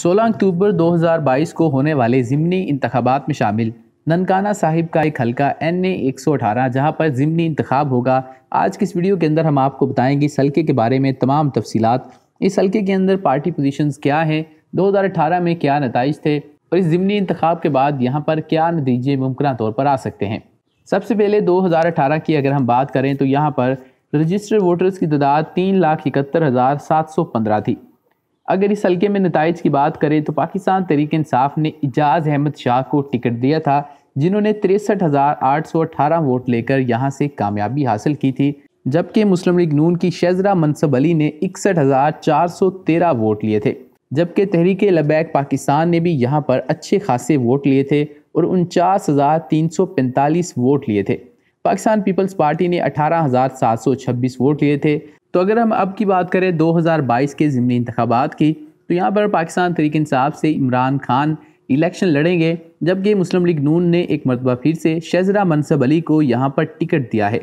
16 अक्टूबर 2022 को होने वाले ज़मनी इंतबात में शामिल ननकाना साहिब का एक हलका एन ए एक सौ अठारह जहाँ पर ज़मनी इंतखब होगा आज की इस वीडियो के अंदर हम आपको बताएंगे इस हल्के के बारे में तमाम तफसीत इस हल्के के अंदर पार्टी पोजिशन क्या हैं 2018 में क्या नतज थे और इस ज़मनी इंतखब के बाद यहाँ पर क्या नतीजे मुमकिन तौर पर आ सकते हैं सबसे पहले अठारह की अगर हम बात करें तो यहाँ पर रजिस्टर्ड वोटर्स की तादाद तीन लाख इकहत्तर हज़ार सात सौ पंद्रह थी अगर इस हल्के में नतज की बात करें तो पाकिस्तान तरीक इंसाफ ने एजाज अहमद शाह को टिकट दिया था जिन्होंने तिरसठ हज़ार आठ सौ अठारह वोट लेकर यहाँ से कामयाबी हासिल की थी जबकि मुस्लिम लीग नून की शेजरा मनसब अली ने इकसठ हज़ार चार सौ तेरह वोट लिए थे जबकि तहरीक लबैक पाकिस्तान ने भी यहाँ पर अच्छे खासे वोट लिए थे और उनचास हज़ार तीन सौ पैंतालीस वोट लिए थे पाकिस्तान पीपल्स पार्टी ने अठारह हज़ार सात सौ छब्बीस वोट लिए थे तो अगर हम अब की बात करें 2022 के ज़िमनी इंतबात की तो यहाँ पर पाकिस्तान तरीक इंसाफ से इमरान खान इलेक्शन लड़ेंगे जबकि मुस्लिम लीग नून ने एक मरतबा फिर से शजरा मनसब अली को यहाँ पर टिकट दिया है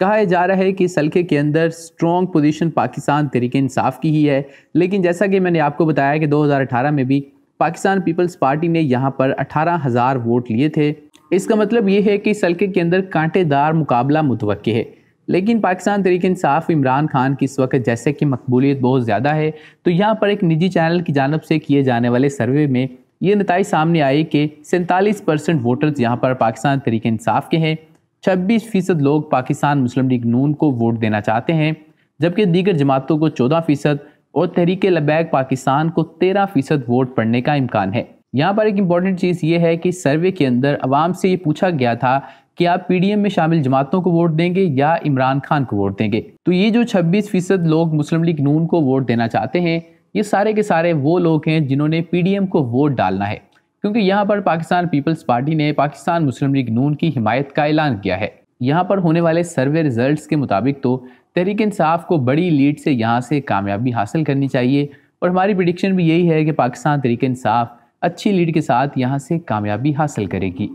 कहा जा रहा है कि सलक़े के अंदर स्ट्रॉन्ग पोजीशन पाकिस्तान तरीक इंसाफ की ही है लेकिन जैसा कि मैंने आपको बताया कि 2018 में भी पाकिस्तान पीपल्स पार्टी ने यहाँ पर अठारह हज़ार वोट लिए थे इसका मतलब ये है कि सलके के अंदर कांटेदार मुकाबला मुतव है लेकिन पाकिस्तान तरीक इंसाफ इमरान खान की इस वक्त जैसे कि मकबूलियत बहुत ज़्यादा है तो यहाँ पर एक निजी चैनल की जानब से किए जाने वाले सर्वे में ये नतज सामने आए कि सैंतालीस परसेंट वोटर्स यहाँ पर पाकिस्तान तरीक इंसाफ के हैं छब्बीस फ़ीसद लोग पाकिस्तान मुस्लिम लीग नून को वोट देना चाहते हैं जबकि दीगर जमातों को चौदह फ़ीसद और तहरीक लबैक पाकिस्तान को तेरह फ़ीसद वोट पड़ने का इम्कान है यहाँ पर एक इम्पॉर्टेंट चीज़ ये है कि सर्वे के अंदर आवाम से ये पूछा गया था कि आप पीडीएम में शामिल जमातों को वोट देंगे या इमरान खान को वोट देंगे तो ये जो 26 फीसद लोग मुस्लिम लीग नून को वोट देना चाहते हैं ये सारे के सारे वो लोग हैं जिन्होंने पीडीएम को वोट डालना है क्योंकि यहाँ पर पाकिस्तान पीपल्स पार्टी ने पाकिस्तान मुस्लिम लीग नून की हिमायत का ऐलान किया है यहाँ पर होने वाले सर्वे रिजल्ट के मुताबिक तो तहरीक इंसाफ को बड़ी लीड से यहाँ से कामयाबी हासिल करनी चाहिए और हमारी प्रडिक्शन भी यही है कि पाकिस्तान तहरीक इंसाफ अच्छी लीड के साथ यहाँ से कामयाबी हासिल करेगी